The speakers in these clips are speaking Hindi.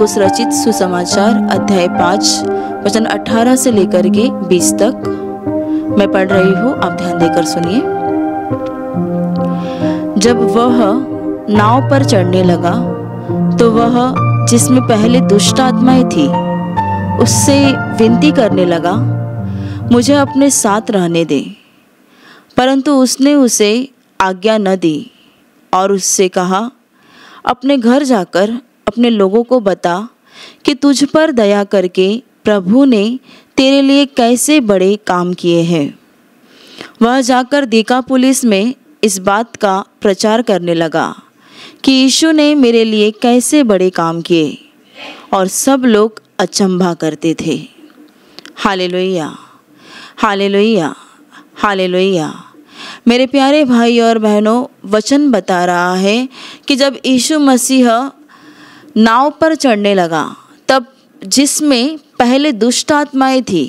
मार्कोस रचित सुसमाचार अध्याय पाँच वचन अठारह से लेकर के बीस तक मैं पढ़ रही हूँ आप ध्यान देकर सुनिए जब वह नाव पर चढ़ने लगा तो वह जिसमें पहले दुष्ट आत्माएं थी उससे विनती करने लगा मुझे अपने साथ रहने दे परंतु उसने उसे आज्ञा न दी और उससे कहा अपने घर जाकर अपने लोगों को बता कि तुझ पर दया करके प्रभु ने तेरे लिए कैसे बड़े काम किए हैं वह जाकर दीका पुलिस में इस बात का प्रचार करने लगा कि यीशु ने मेरे लिए कैसे बड़े काम किए और सब लोग अचंभा करते थे हाले लोहिया हाले लोहिया हाले लोहिया मेरे प्यारे भाई और बहनों वचन बता रहा है कि जब यीशु मसीह नाव पर चढ़ने लगा तब जिसमें पहले दुष्ट आत्माएं थी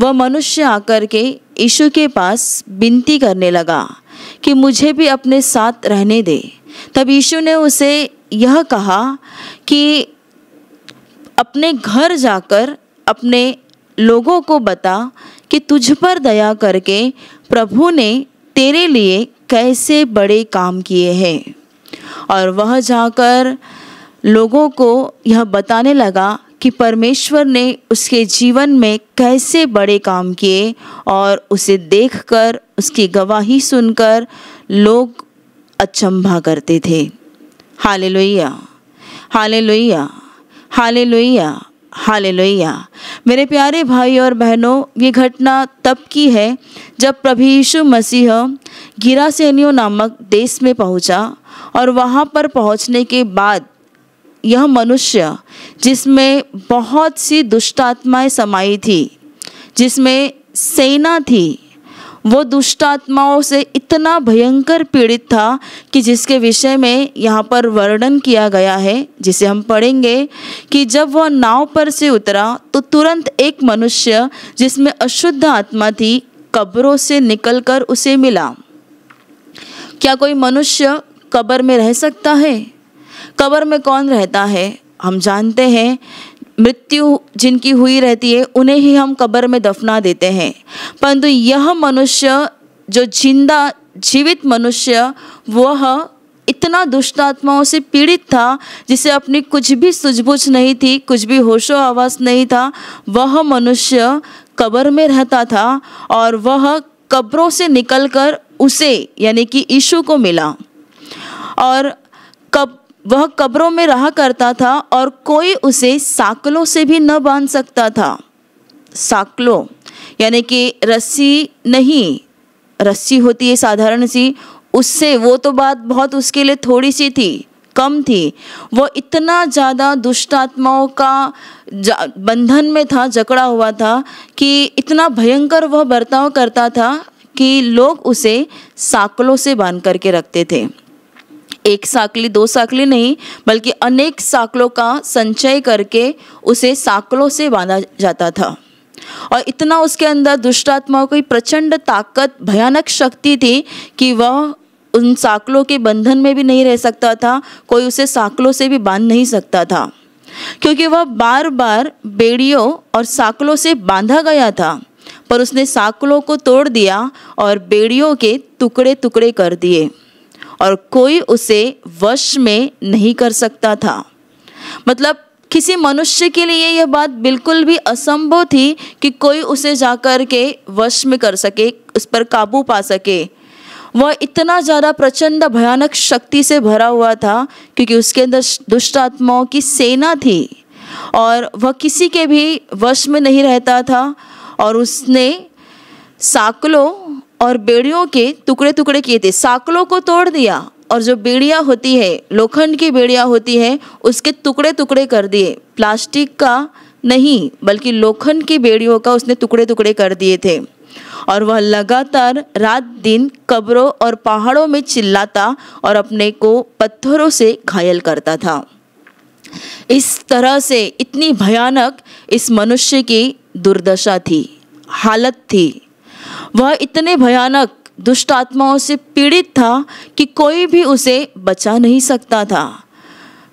वह मनुष्य आकर के यीशु के पास विनती करने लगा कि मुझे भी अपने साथ रहने दे तब यीशु ने उसे यह कहा कि अपने घर जाकर अपने लोगों को बता कि तुझ पर दया करके प्रभु ने तेरे लिए कैसे बड़े काम किए हैं और वह जाकर लोगों को यह बताने लगा कि परमेश्वर ने उसके जीवन में कैसे बड़े काम किए और उसे देखकर उसकी गवाही सुनकर लोग अचंभा करते थे हाले लोहिया हाले लोहिया हाले लोहिया हाले लोहिया मेरे प्यारे भाई और बहनों ये घटना तब की है जब प्रभु यीशु मसीह गिरासेनियो नामक देश में पहुंचा और वहां पर पहुंचने के बाद यह मनुष्य जिसमें बहुत सी दुष्टात्माएं समाई थी जिसमें सेना थी वो दुष्टात्माओं से इतना भयंकर पीड़ित था कि जिसके विषय में यहाँ पर वर्णन किया गया है जिसे हम पढ़ेंगे कि जब वह नाव पर से उतरा तो तुरंत एक मनुष्य जिसमें अशुद्ध आत्मा थी कब्रों से निकलकर उसे मिला क्या कोई मनुष्य कब्र में रह सकता है कबर में कौन रहता है हम जानते हैं मृत्यु जिनकी हुई रहती है उन्हें ही हम कब्र में दफना देते हैं परंतु यह मनुष्य जो जिंदा जीवित मनुष्य वह इतना दुष्ट आत्माओं से पीड़ित था जिसे अपनी कुछ भी सूझबूझ नहीं थी कुछ भी होशो आवास नहीं था वह मनुष्य कब्र में रहता था और वह कब्रों से निकलकर उसे यानी कि यीशु को मिला और कब वह कब्रों में रहा करता था और कोई उसे साकलों से भी न बांध सकता था साकलों यानी कि रस्सी नहीं रस्सी होती है साधारण सी उससे वो तो बात बहुत उसके लिए थोड़ी सी थी कम थी वो इतना ज़्यादा दुष्ट आत्माओं का बंधन में था जकड़ा हुआ था कि इतना भयंकर वह बर्ताव करता था कि लोग उसे साकलों से बांध करके रखते थे एक साकली दो साकली नहीं बल्कि अनेक साकलों का संचय करके उसे साकलों से बांधा जाता था और इतना उसके अंदर दुष्टात्माओं की प्रचंड ताकत भयानक शक्ति थी कि वह उन साकलों के बंधन में भी नहीं रह सकता था कोई उसे साकलों से भी बांध नहीं सकता था क्योंकि वह बार बार बेड़ियों और साकलों से बांधा गया था पर उसने साकलों को तोड़ दिया और बेड़ियों के टुकड़े टुकड़े कर दिए और कोई उसे वश में नहीं कर सकता था मतलब किसी मनुष्य के लिए यह बात बिल्कुल भी असंभव थी कि कोई उसे जाकर के वश में कर सके उस पर काबू पा सके वह इतना ज़्यादा प्रचंड भयानक शक्ति से भरा हुआ था क्योंकि उसके अंदर दुष्ट आत्माओं की सेना थी और वह किसी के भी वश में नहीं रहता था और उसने साकलों और बेड़ियों के टुकड़े टुकड़े किए थे साकलों को तोड़ दिया और जो बेड़िया होती है लोखंड की बेड़िया होती है उसके टुकड़े टुकड़े कर दिए प्लास्टिक का नहीं बल्कि लोखंड की बेड़ियों का उसने टुकड़े टुकड़े कर दिए थे और वह लगातार रात दिन कब्रों और पहाड़ों में चिल्लाता और अपने को पत्थरों से घायल करता था इस तरह से इतनी भयानक इस मनुष्य की दुर्दशा थी हालत थी वह इतने भयानक दुष्ट आत्माओं से पीड़ित था कि कोई भी उसे बचा नहीं सकता था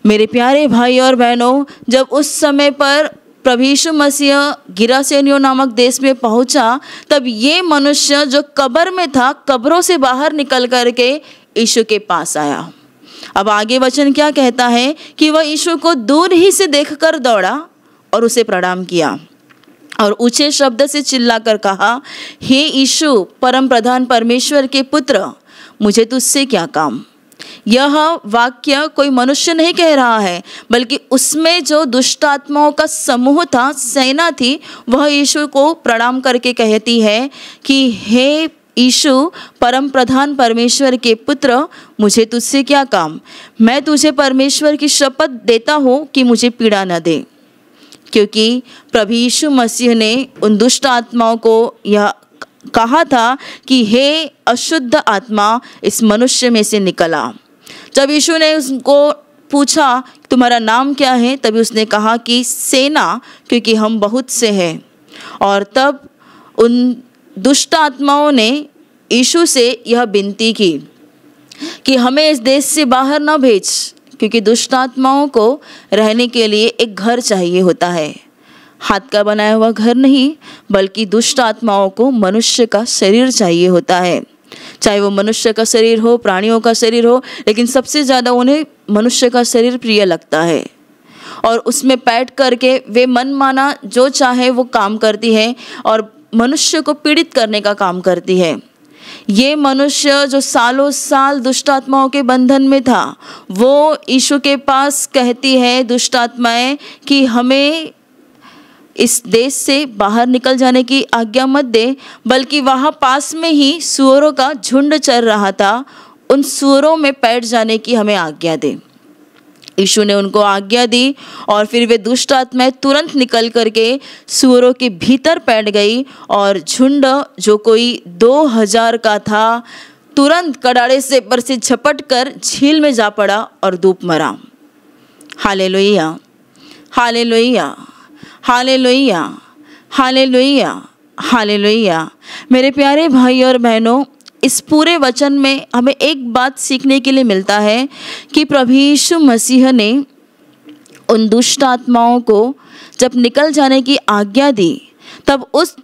मेरे प्यारे भाई और बहनों जब उस समय पर प्रभीषु मसीह गिरासेनियो नामक देश में पहुंचा तब ये मनुष्य जो कब्र में था कब्रों से बाहर निकल करके यीशु के पास आया अब आगे वचन क्या कहता है कि वह यीशु को दूर ही से देखकर दौड़ा और उसे प्रणाम किया और ऊंचे शब्द से चिल्लाकर कहा हे ईशु परम प्रधान परमेश्वर के पुत्र मुझे तुझसे क्या काम यह वाक्य कोई मनुष्य नहीं कह रहा है बल्कि उसमें जो दुष्ट आत्माओं का समूह था सेना थी वह यीशु को प्रणाम करके कहती है कि हे ईशु परम प्रधान परमेश्वर के पुत्र मुझे तुझसे क्या काम मैं तुझे परमेश्वर की शपथ देता हूँ कि मुझे पीड़ा न दे क्योंकि प्रभु यीशु मसीह ने उन दुष्ट आत्माओं को यह कहा था कि हे अशुद्ध आत्मा इस मनुष्य में से निकला जब यीशु ने उसको पूछा तुम्हारा नाम क्या है तभी उसने कहा कि सेना क्योंकि हम बहुत से हैं और तब उन दुष्ट आत्माओं ने यीशु से यह विनती की कि हमें इस देश से बाहर ना भेज क्योंकि दुष्ट आत्माओं को रहने के लिए एक घर चाहिए होता है हाथ का बनाया हुआ घर नहीं बल्कि दुष्ट आत्माओं को मनुष्य का शरीर चाहिए होता है चाहे वो मनुष्य का शरीर हो प्राणियों का शरीर हो लेकिन सबसे ज़्यादा उन्हें मनुष्य का शरीर प्रिय लगता है और उसमें बैठ करके वे मन माना जो चाहे वो काम करती है और मनुष्य को पीड़ित करने का काम करती है ये मनुष्य जो सालों साल दुष्टात्माओं के बंधन में था वो यीशु के पास कहती है आत्माएं कि हमें इस देश से बाहर निकल जाने की आज्ञा मत दे बल्कि वहाँ पास में ही सुअरों का झुंड चल रहा था उन सुअरों में बैठ जाने की हमें आज्ञा दे यीशु ने उनको आज्ञा दी और फिर वे दुष्ट आत्माएं तुरंत निकल करके सुअरों के भीतर बैठ गई और झुंड जो कोई दो हजार का था तुरंत कड़ाड़े से पर से झपट कर झील में जा पड़ा और धूप मरा हाले लोहिया हाले लोहिया हाले लोहिया हाले लोहिया हाले लोहिया मेरे प्यारे भाई और बहनों इस पूरे वचन में हमें एक बात सीखने के लिए मिलता है कि प्रभु यीशु मसीह ने उन दुष्ट आत्माओं को जब निकल जाने की आज्ञा दी तब उस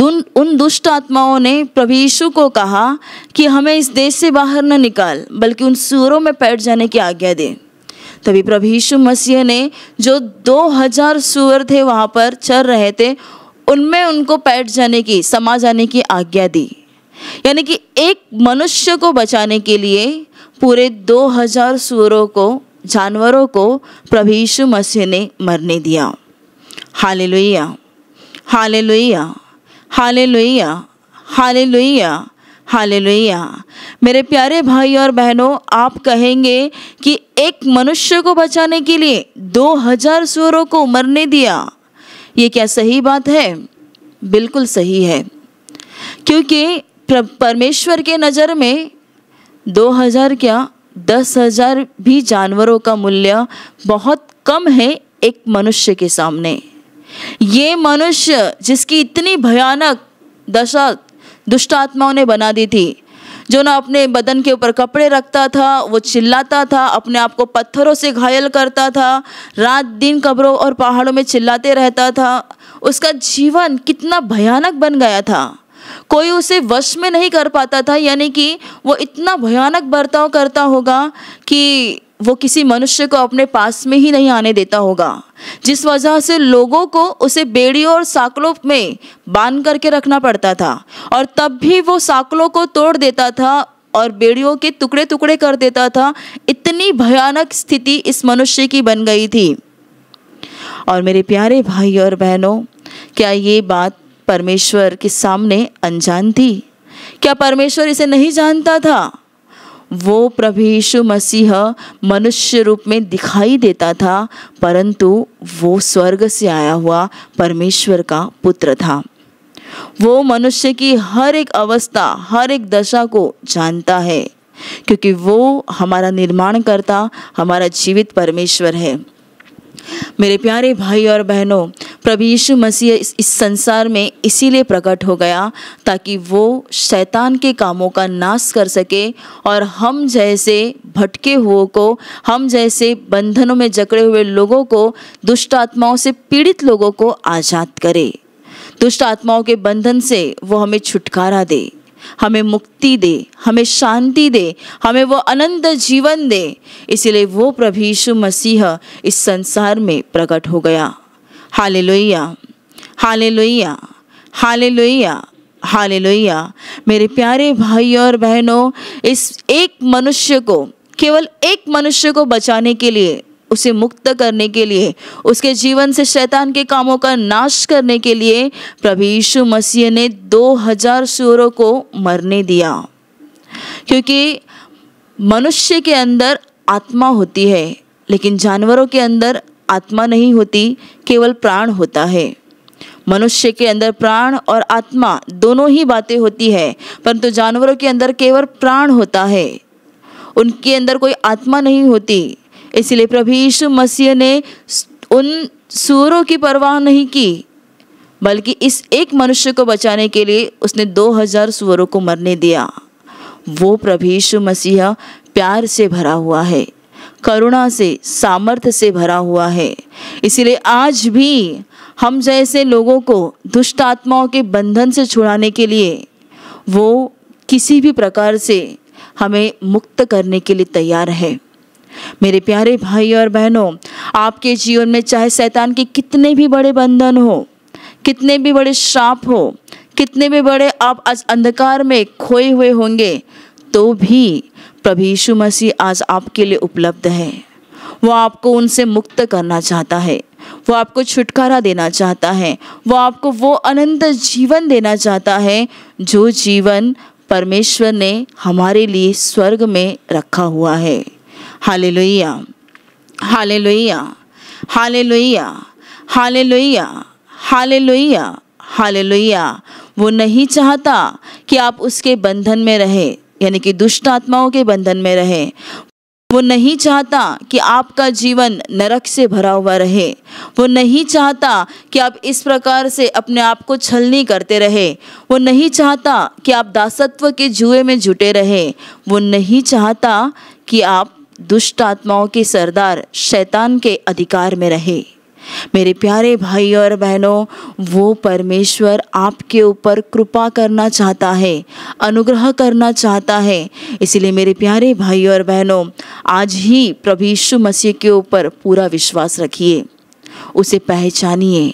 दुन उन दुष्ट आत्माओं ने प्रभु यीशु को कहा कि हमें इस देश से बाहर न निकाल बल्कि उन सूरों में पैठ जाने की आज्ञा दे तभी प्रभु यीशु मसीह ने जो 2000 सूअर थे वहाँ पर चल रहे थे उनमें उनको बैठ जाने की समा जाने की आज्ञा दी यानी कि एक मनुष्य को बचाने के लिए पूरे 2000 सूरों को जानवरों को प्रभु यीशु मसीह ने मरने दिया हाले लोहिया हाले लोहिया हाले लोहिया हाले लोहिया हाले लोहिया मेरे प्यारे भाई और बहनों आप कहेंगे कि एक मनुष्य को बचाने के लिए 2000 सूरों को मरने दिया ये क्या सही बात है बिल्कुल सही है क्योंकि परमेश्वर के नज़र में दो हज़ार क्या दस हज़ार भी जानवरों का मूल्य बहुत कम है एक मनुष्य के सामने ये मनुष्य जिसकी इतनी भयानक दशा दुष्ट आत्माओं ने बना दी थी जो ना अपने बदन के ऊपर कपड़े रखता था वो चिल्लाता था अपने आप को पत्थरों से घायल करता था रात दिन कब्रों और पहाड़ों में चिल्लाते रहता था उसका जीवन कितना भयानक बन गया था कोई उसे वश में नहीं कर पाता था यानी कि वो इतना भयानक बर्ताव करता होगा कि वो किसी मनुष्य को अपने पास में ही नहीं आने देता होगा जिस वजह से लोगों को उसे बेड़ियों और साकलों में बांध करके रखना पड़ता था और तब भी वो साकलों को तोड़ देता था और बेड़ियों के टुकड़े टुकड़े कर देता था इतनी भयानक स्थिति इस मनुष्य की बन गई थी और मेरे प्यारे भाई और बहनों क्या ये बात परमेश्वर के सामने अनजान थी क्या परमेश्वर इसे नहीं जानता था वो प्रभु यीशु मसीह मनुष्य रूप में दिखाई देता था परंतु वो स्वर्ग से आया हुआ परमेश्वर का पुत्र था वो मनुष्य की हर एक अवस्था हर एक दशा को जानता है क्योंकि वो हमारा निर्माण करता हमारा जीवित परमेश्वर है मेरे प्यारे भाई और बहनों प्रभु यीशु मसीह इस संसार में इसीलिए प्रकट हो गया ताकि वो शैतान के कामों का नाश कर सके और हम जैसे भटके हुओं को हम जैसे बंधनों में जकड़े हुए लोगों को दुष्ट आत्माओं से पीड़ित लोगों को आज़ाद करे दुष्ट आत्माओं के बंधन से वो हमें छुटकारा दे हमें मुक्ति दे हमें शांति दे हमें वो अनंत जीवन दे इसीलिए वो प्रभु यीशु मसीह इस संसार में प्रकट हो गया हाले लोहिया हाले लोहिया हाले लोहिया हाले लोहिया मेरे प्यारे भाई और बहनों इस एक मनुष्य को केवल एक मनुष्य को बचाने के लिए उसे मुक्त करने के लिए उसके जीवन से शैतान के कामों का नाश करने के लिए प्रभु यीशु मसीह ने 2000 सूरों को मरने दिया क्योंकि मनुष्य के अंदर आत्मा होती है लेकिन जानवरों के अंदर आत्मा नहीं होती केवल प्राण होता है मनुष्य के अंदर प्राण और आत्मा दोनों ही बातें होती है परंतु जानवरों के अंदर केवल प्राण होता है उनके अंदर कोई आत्मा नहीं होती इसलिए प्रभु यीशु मसीह ने उन सूरों की परवाह नहीं की बल्कि इस एक मनुष्य को बचाने के लिए उसने 2000 सुअरों को मरने दिया वो प्रभु यीशु मसीहा प्यार से भरा हुआ है करुणा से सामर्थ्य से भरा हुआ है इसीलिए आज भी हम जैसे लोगों को दुष्ट आत्माओं के बंधन से छुड़ाने के लिए वो किसी भी प्रकार से हमें मुक्त करने के लिए तैयार है मेरे प्यारे भाई और बहनों आपके जीवन में चाहे शैतान के कितने भी बड़े बंधन हो कितने भी बड़े श्राप हो कितने भी बड़े आप आज अंधकार में खोए हुए होंगे तो भी प्रभु यीशु मसीह आज आपके लिए उपलब्ध है वो आपको उनसे मुक्त करना चाहता है वो आपको छुटकारा देना चाहता है वो आपको वो अनंत जीवन देना चाहता है जो जीवन परमेश्वर ने हमारे लिए स्वर्ग में रखा हुआ है hallelujah hallelujah hallelujah hallelujah hallelujah hallelujah वो नहीं चाहता कि आप उसके बंधन में रहे यानी कि दुष्ट आत्माओं के बंधन में रहे वो नहीं चाहता कि आपका जीवन नरक से भरा हुआ रहे वो नहीं चाहता कि आप इस प्रकार से अपने आप को छलनी करते रहे वो नहीं चाहता कि आप दासत्व के जुए में जुटे रहे वो नहीं चाहता कि आप दुष्ट आत्माओं के सरदार शैतान के अधिकार में रहे मेरे प्यारे भाई और बहनों वो परमेश्वर आपके ऊपर कृपा करना चाहता है अनुग्रह करना चाहता है इसलिए मेरे प्यारे भाई और बहनों आज ही प्रभु यीशु मसीह के ऊपर पूरा विश्वास रखिए उसे पहचानिए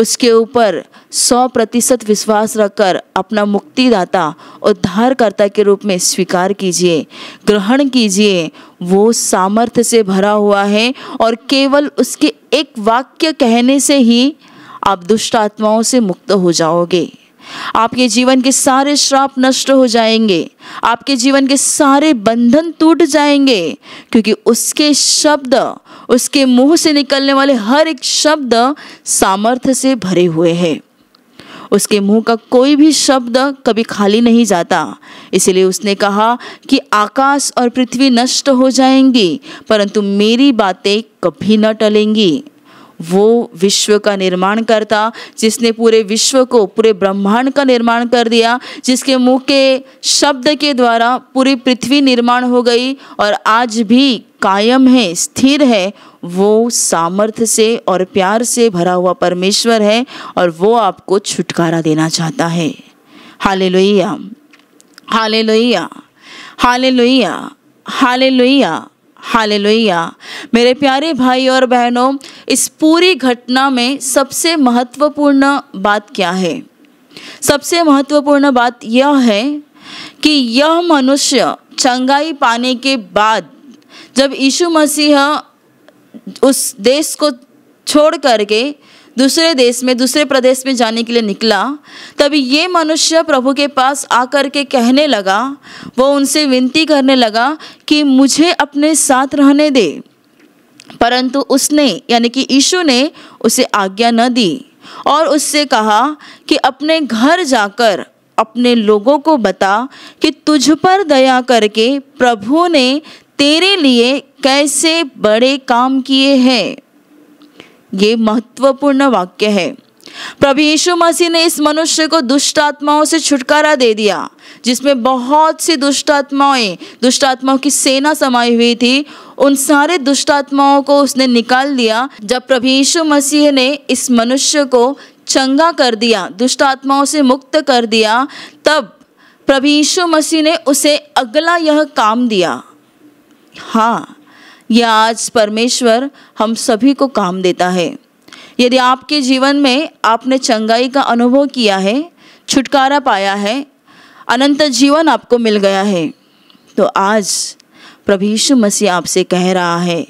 उसके ऊपर सौ प्रतिशत विश्वास रखकर अपना मुक्तिदाता उद्धारकर्ता के रूप में स्वीकार कीजिए ग्रहण कीजिए वो सामर्थ्य से भरा हुआ है और केवल उसके एक वाक्य कहने से ही आप दुष्ट आत्माओं से मुक्त हो जाओगे आपके जीवन के सारे श्राप नष्ट हो जाएंगे आपके जीवन के सारे बंधन टूट जाएंगे क्योंकि उसके शब्द उसके मुंह से निकलने वाले हर एक शब्द सामर्थ्य से भरे हुए हैं उसके मुंह का कोई भी शब्द कभी खाली नहीं जाता इसलिए उसने कहा कि आकाश और पृथ्वी नष्ट हो जाएंगी परंतु मेरी बातें कभी न टलेंगी वो विश्व का निर्माण करता जिसने पूरे विश्व को पूरे ब्रह्मांड का निर्माण कर दिया जिसके मुंह के शब्द के द्वारा पूरी पृथ्वी निर्माण हो गई और आज भी कायम है स्थिर है वो सामर्थ्य से और प्यार से भरा हुआ परमेश्वर है और वो आपको छुटकारा देना चाहता है हाले लोहिया हाले लोहिया हाले लोहिया हाले लोहिया हाले लोहिया मेरे प्यारे भाई और बहनों इस पूरी घटना में सबसे महत्वपूर्ण बात क्या है सबसे महत्वपूर्ण बात यह है कि यह मनुष्य चंगाई पाने के बाद जब यीशु मसीह उस देश को छोड़ करके दूसरे देश में दूसरे प्रदेश में जाने के लिए निकला तभी ये मनुष्य प्रभु के पास आकर के कहने लगा वो उनसे विनती करने लगा कि मुझे अपने साथ रहने दे परंतु उसने यानी कि यीशु ने उसे आज्ञा न दी और उससे कहा कि अपने घर जाकर अपने लोगों को बता कि तुझ पर दया करके प्रभु ने तेरे लिए कैसे बड़े काम किए हैं ये महत्वपूर्ण वाक्य है प्रभु यीशु मसीह ने इस मनुष्य को दुष्ट आत्माओं से छुटकारा दे दिया जिसमें बहुत सी दुष्ट आत्माएं दुष्ट आत्माओं की सेना समाई हुई थी उन सारे दुष्ट आत्माओं को उसने निकाल दिया जब प्रभु यीशु मसीह ने इस मनुष्य को चंगा कर दिया दुष्ट आत्माओं से मुक्त कर दिया तब प्रभु यीशु मसीह ने उसे अगला यह काम दिया हाँ यह आज परमेश्वर हम सभी को काम देता है यदि आपके जीवन में आपने चंगाई का अनुभव किया है छुटकारा पाया है अनंत जीवन आपको मिल गया है तो आज प्रभु यीशु मसीह आपसे कह रहा है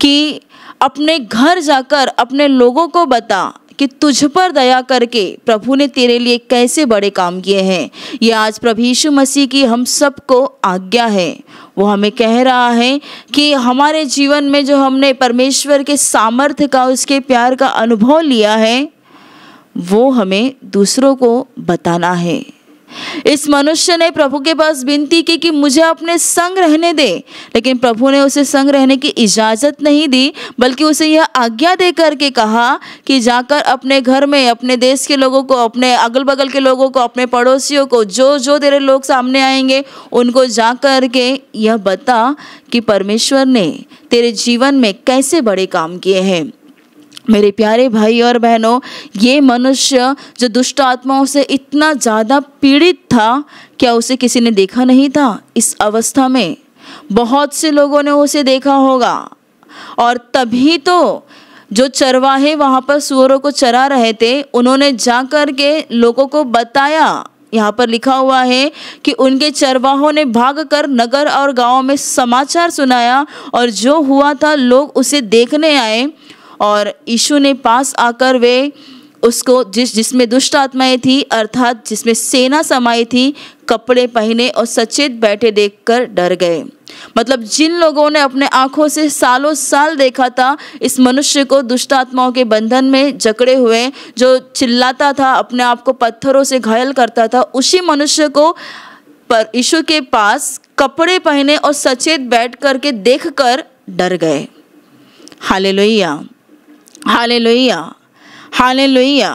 कि अपने घर जाकर अपने लोगों को बता कि तुझ पर दया करके प्रभु ने तेरे लिए कैसे बड़े काम किए हैं यह आज प्रभु यीशु मसीह की हम सबको आज्ञा है वो हमें कह रहा है कि हमारे जीवन में जो हमने परमेश्वर के सामर्थ्य का उसके प्यार का अनुभव लिया है वो हमें दूसरों को बताना है इस मनुष्य ने प्रभु के पास विनती की कि मुझे अपने संग रहने दे लेकिन प्रभु ने उसे संग रहने की इजाज़त नहीं दी बल्कि उसे यह आज्ञा दे करके कहा कि जाकर अपने घर में अपने देश के लोगों को अपने अगल बगल के लोगों को अपने पड़ोसियों को जो जो तेरे लोग सामने आएंगे उनको जा कर के यह बता कि परमेश्वर ने तेरे जीवन में कैसे बड़े काम किए हैं मेरे प्यारे भाई और बहनों ये मनुष्य जो दुष्ट आत्माओं से इतना ज़्यादा पीड़ित था क्या उसे किसी ने देखा नहीं था इस अवस्था में बहुत से लोगों ने उसे देखा होगा और तभी तो जो चरवाहे वहाँ पर सुअरों को चरा रहे थे उन्होंने जा कर के लोगों को बताया यहाँ पर लिखा हुआ है कि उनके चरवाहों ने भागकर नगर और गांव में समाचार सुनाया और जो हुआ था लोग उसे देखने आए और यीशु ने पास आकर वे उसको जिस जिसमें दुष्ट आत्माएं थी अर्थात जिसमें सेना समाई थी कपड़े पहने और सचेत बैठे देखकर डर गए मतलब जिन लोगों ने अपने आंखों से सालों साल देखा था इस मनुष्य को दुष्ट आत्माओं के बंधन में जकड़े हुए जो चिल्लाता था अपने आप को पत्थरों से घायल करता था उसी मनुष्य को पर यीशु के पास कपड़े पहने और सचेत बैठ करके देख कर डर गए हाले लोहिया हाले लोहिया हाले लोहिया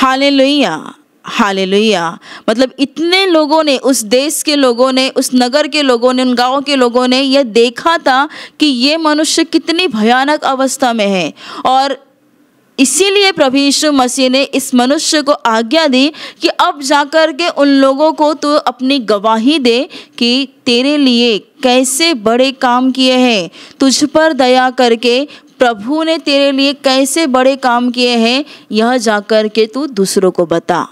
हाले लोहिया हाले मतलब इतने लोगों ने उस देश के लोगों ने उस नगर के लोगों ने उन गाँव के लोगों ने यह देखा था कि ये मनुष्य कितनी भयानक अवस्था में है और इसीलिए प्रभु यीशु मसीह ने इस मनुष्य को आज्ञा दी कि अब जाकर के उन लोगों को तो अपनी गवाही दे कि तेरे लिए कैसे बड़े काम किए हैं तुझ पर दया करके प्रभु ने तेरे लिए कैसे बड़े काम किए हैं यह जाकर के तू दूसरों को बता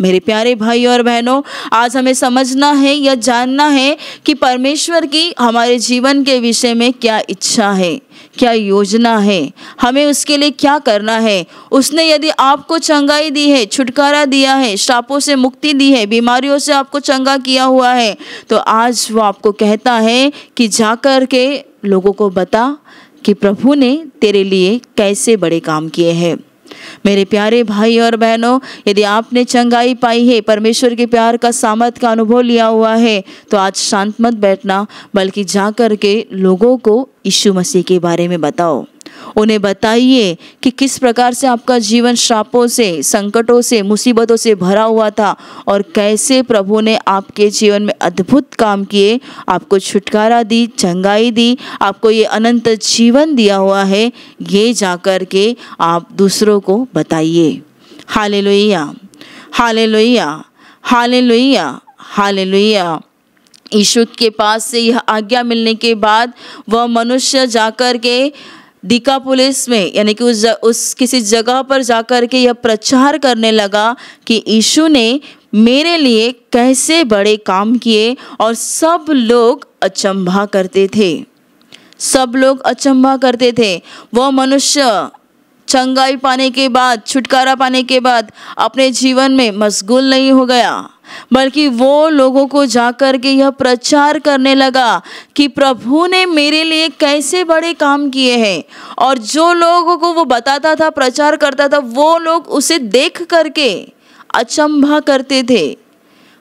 मेरे प्यारे भाई और बहनों आज हमें समझना है या जानना है कि परमेश्वर की हमारे जीवन के विषय में क्या इच्छा है क्या योजना है हमें उसके लिए क्या करना है उसने यदि आपको चंगाई दी है छुटकारा दिया है श्रापों से मुक्ति दी है बीमारियों से आपको चंगा किया हुआ है तो आज वो आपको कहता है कि जा के लोगों को बता कि प्रभु ने तेरे लिए कैसे बड़े काम किए हैं मेरे प्यारे भाई और बहनों यदि आपने चंगाई पाई है परमेश्वर के प्यार का सामर्थ का अनुभव लिया हुआ है तो आज शांत मत बैठना बल्कि जा कर के लोगों को यीशु मसीह के बारे में बताओ उन्हें बताइए कि किस प्रकार से आपका जीवन श्रापों से संकटों से मुसीबतों से भरा हुआ था और कैसे प्रभु ने आपके जीवन में अद्भुत काम किए आपको छुटकारा दी चंगाई दी आपको ये अनंत जीवन दिया हुआ है ये जाकर के आप दूसरों को बताइए हाले लोहिया हाले लोहिया हाले लोहिया हाले लोहिया ईश्वर के पास से यह आज्ञा मिलने के बाद वह मनुष्य जाकर के दीका पुलिस में यानी कि उस ज, उस किसी जगह पर जाकर के यह प्रचार करने लगा कि यीशु ने मेरे लिए कैसे बड़े काम किए और सब लोग अचंभा करते थे सब लोग अचंभा करते थे वह मनुष्य चंगाई पाने के बाद छुटकारा पाने के बाद अपने जीवन में मशगूल नहीं हो गया बल्कि वो लोगों को जाकर के यह प्रचार करने लगा कि प्रभु ने मेरे लिए कैसे बड़े काम किए हैं और जो लोगों को वो बताता था प्रचार करता था वो लोग उसे देख करके अचंभा करते थे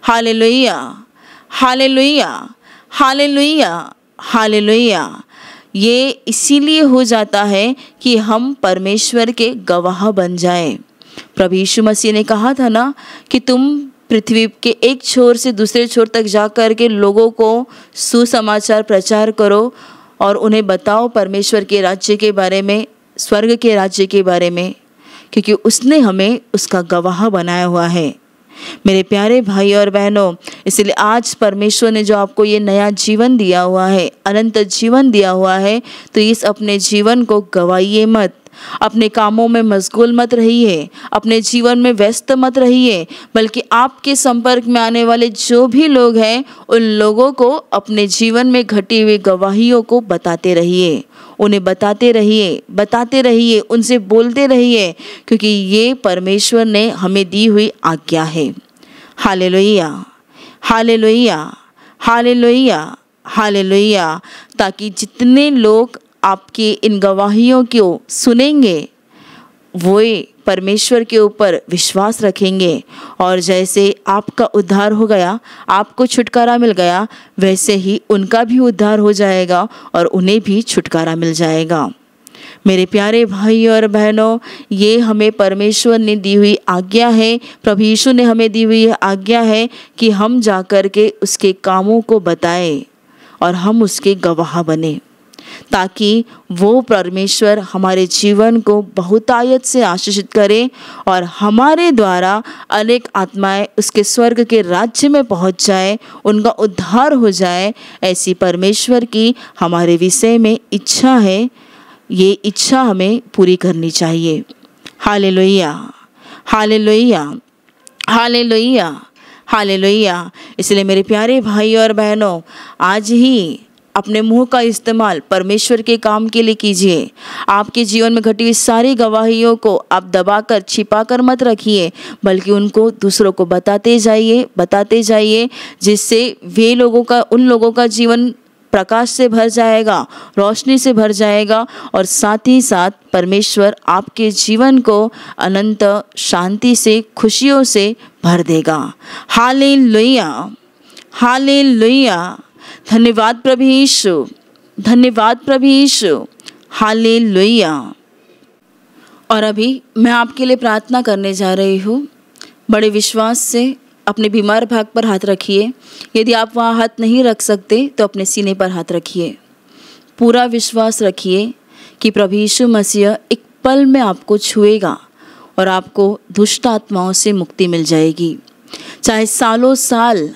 हाले लोइया हाले लोइया हाले लोइया हाले लोइया ये इसीलिए हो जाता है कि हम परमेश्वर के गवाह बन जाएं। प्रभु यीशु मसीह ने कहा था ना कि तुम पृथ्वी के एक छोर से दूसरे छोर तक जा कर के लोगों को सुसमाचार प्रचार करो और उन्हें बताओ परमेश्वर के राज्य के बारे में स्वर्ग के राज्य के बारे में क्योंकि उसने हमें उसका गवाह बनाया हुआ है मेरे प्यारे भाई और बहनों इसलिए आज परमेश्वर ने जो आपको ये नया जीवन दिया हुआ है अनंत जीवन दिया हुआ है तो इस अपने जीवन को गवाइए मत अपने कामों में मशगूल मत रहिए अपने जीवन में व्यस्त मत रहिए बल्कि आपके संपर्क में आने वाले जो भी लोग हैं उन लोगों को अपने जीवन में घटी हुई गवाहियों को बताते रहिए उन्हें बताते रहिए बताते रहिए उनसे बोलते रहिए क्योंकि ये परमेश्वर ने हमें दी हुई आज्ञा है हाले लोहिया हाले लोहिया हाले लोहिया हाले लोहिया ताकि जितने लोग आपकी इन गवाहियों को सुनेंगे वो परमेश्वर के ऊपर विश्वास रखेंगे और जैसे आपका उद्धार हो गया आपको छुटकारा मिल गया वैसे ही उनका भी उद्धार हो जाएगा और उन्हें भी छुटकारा मिल जाएगा मेरे प्यारे भाई और बहनों ये हमें परमेश्वर ने दी हुई आज्ञा है प्रभु यीशु ने हमें दी हुई आज्ञा है कि हम जा कर के उसके कामों को बताएं और हम उसके गवाह बने ताकि वो परमेश्वर हमारे जीवन को बहुतायत से आशीषित करे और हमारे द्वारा अनेक आत्माएं उसके स्वर्ग के राज्य में पहुंच जाए उनका उद्धार हो जाए ऐसी परमेश्वर की हमारे विषय में इच्छा है ये इच्छा हमें पूरी करनी चाहिए हाले लोहिया हाले लोहिया हाले लोहिया हाले लोहिया इसलिए मेरे प्यारे भाई और बहनों आज ही अपने मुंह का इस्तेमाल परमेश्वर के काम के लिए कीजिए आपके जीवन में घटी हुई सारी गवाहियों को आप दबाकर छिपाकर मत रखिए बल्कि उनको दूसरों को बताते जाइए बताते जाइए जिससे वे लोगों का उन लोगों का जीवन प्रकाश से भर जाएगा रोशनी से भर जाएगा और साथ ही साथ परमेश्वर आपके जीवन को अनंत शांति से खुशियों से भर देगा हाल लुइया हाल लुइया धन्यवाद प्रभु यीशु धन्यवाद प्रभु यीशु हाले लोहिया और अभी मैं आपके लिए प्रार्थना करने जा रही हूँ बड़े विश्वास से अपने बीमार भाग पर हाथ रखिए यदि आप वहाँ हाथ नहीं रख सकते तो अपने सीने पर हाथ रखिए पूरा विश्वास रखिए कि प्रभु यीशु मसीह एक पल में आपको छुएगा और आपको दुष्ट आत्माओं से मुक्ति मिल जाएगी चाहे सालों साल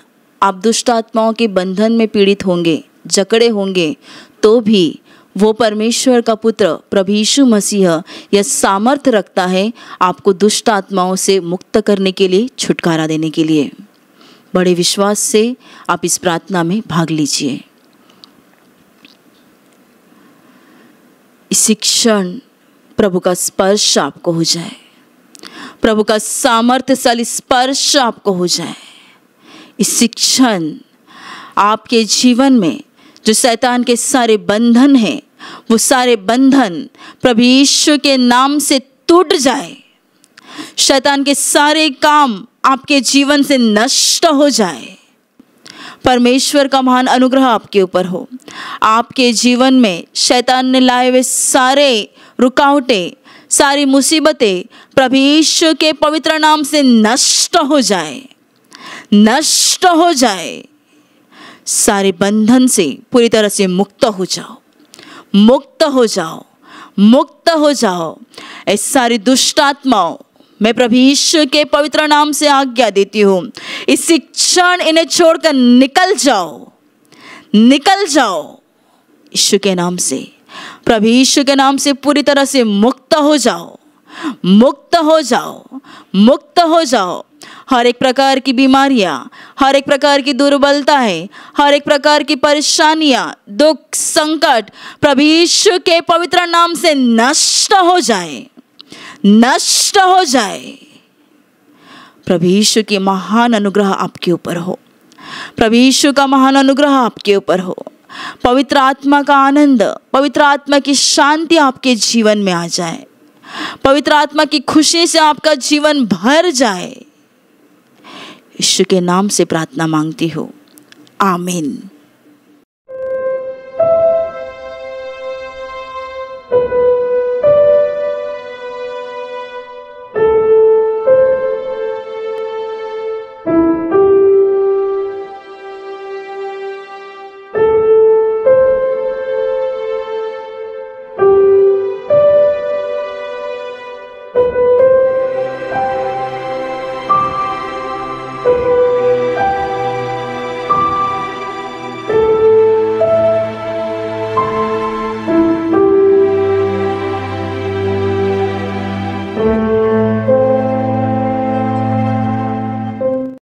आप दुष्ट आत्माओं के बंधन में पीड़ित होंगे जकड़े होंगे तो भी वो परमेश्वर का पुत्र प्रभु मसीह यह सामर्थ्य रखता है आपको दुष्ट आत्माओं से मुक्त करने के लिए छुटकारा देने के लिए बड़े विश्वास से आप इस प्रार्थना में भाग लीजिए शिक्षण प्रभु का स्पर्श आपको हो जाए प्रभु का सामर्थ्यशाली स्पर्श आपको हो जाए इस शिक्षण आपके जीवन में जो शैतान के सारे बंधन हैं वो सारे बंधन प्रभु यीशु के नाम से टूट जाए शैतान के सारे काम आपके जीवन से नष्ट हो जाए परमेश्वर का महान अनुग्रह आपके ऊपर हो आपके जीवन में शैतान ने लाए हुए सारे रुकावटें सारी मुसीबतें प्रभु यीशु के पवित्र नाम से नष्ट हो जाए नष्ट हो जाए सारे बंधन से पूरी तरह से मुक्त हो जाओ मुक्त हो जाओ मुक्त हो जाओ इस सारी दुष्ट आत्माओं मैं प्रभु ईश्वर के पवित्र नाम से आज्ञा देती हूँ इसी क्षण इन्हें छोड़कर निकल जाओ निकल जाओ ईश्वर के नाम से प्रभु ईश्वर के नाम से पूरी तरह से मुक्त हो जाओ मुक्त हो जाओ मुक्त हो जाओ हर एक प्रकार की बीमारियाँ हर एक प्रकार की है हर एक प्रकार की परेशानियाँ दुख संकट प्रभु के पवित्र नाम से नष्ट हो जाए नष्ट हो जाए प्रभु के की महान अनुग्रह आपके ऊपर हो प्रभु का महान अनुग्रह आपके ऊपर हो पवित्र आत्मा का आनंद पवित्र आत्मा की शांति आपके जीवन में आ जाए पवित्र आत्मा की खुशी से आपका जीवन भर जाए ईश्वर के नाम से प्रार्थना मांगती हो आमीन